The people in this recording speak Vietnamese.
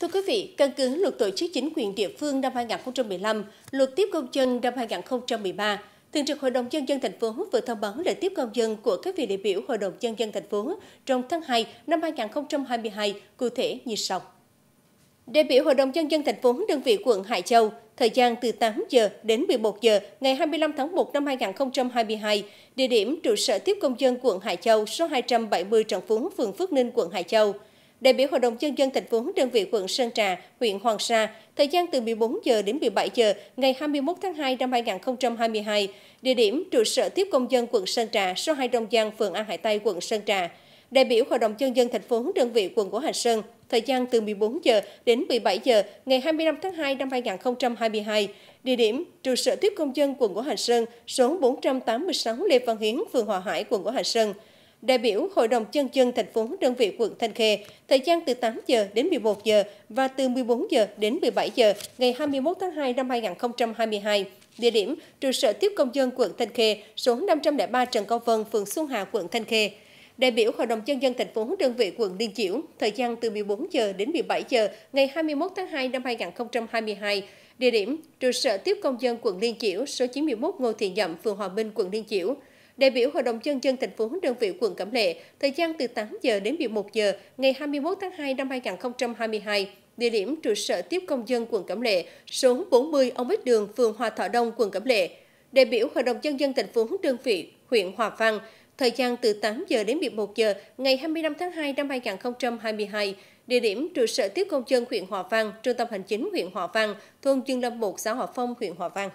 Thưa quý vị, căn cứ luật tổ chức chính quyền địa phương năm 2015, luật tiếp công dân năm 2013, Thường trực Hội đồng Nhân dân thành phố vừa thông báo lễ tiếp công dân của các vị đại biểu Hội đồng Nhân dân thành phố trong tháng 2 năm 2022, cụ thể như sau. Đại biểu Hội đồng Nhân dân thành phố đơn vị quận Hải Châu, thời gian từ 8 giờ đến 11 giờ ngày 25 tháng 1 năm 2022, địa điểm trụ sở tiếp công dân quận Hải Châu số 270 Trần Phú, phường Phước Ninh, quận Hải Châu – Đại biểu Hội đồng Nhân dân thành phố đơn vị quận Sơn Trà, huyện Hoàng Sa, thời gian từ 14 giờ đến 17 giờ ngày 21 tháng 2 năm 2022, địa điểm trụ sở tiếp công dân quận Sơn Trà, số 2 Đông Giang, phường An Hải Tây, quận Sơn Trà. Đại biểu Hội đồng Nhân dân thành phố đơn vị quận của Hà Sơn, thời gian từ 14 giờ đến 17 giờ ngày 25 tháng 2 năm 2022, địa điểm trụ sở tiếp công dân quận của Hà Sơn, số 486 Lê Văn Hiến, phường Hòa Hải, quận của Hà Sơn đại biểu Hội đồng Nhân dân thành phố đơn vị quận Thanh Khê, thời gian từ 8 giờ đến 11 giờ và từ 14 giờ đến 17 giờ ngày 21 tháng 2 năm 2022. Địa điểm trụ sở tiếp công dân quận Thanh Khê, số 503 Trần Cao Vân, phường Xuân Hà, quận Thanh Khê. Đại biểu Hội đồng Nhân dân thành phố đơn vị quận Liên Chiểu, thời gian từ 14 giờ đến 17 giờ ngày 21 tháng 2 năm 2022. Địa điểm trụ sở tiếp công dân quận Liên Chiểu, số 91 Ngô Thị Nhậm, phường Hòa Minh, quận Liên Chiểu đại biểu Hội đồng Nhân dân thành phố đơn vị quận Cẩm Lệ, thời gian từ 8 giờ đến 11 giờ ngày 21 tháng 2 năm 2022, địa điểm trụ sở tiếp công dân quận Cẩm Lệ, số 40 Ông Bích Đường, phường Hòa Thọ Đông, quận Cẩm Lệ. Đại biểu Hội đồng Nhân dân thành phố đơn vị huyện Hòa Vang, thời gian từ 8 giờ đến 11 giờ ngày 25 tháng 2 năm 2022, địa điểm trụ sở tiếp công dân huyện Hòa Vang, trung tâm hành chính huyện Hòa Vang, thôn Dương Lâm 1, xã Hòa Phong, huyện Hòa Vang.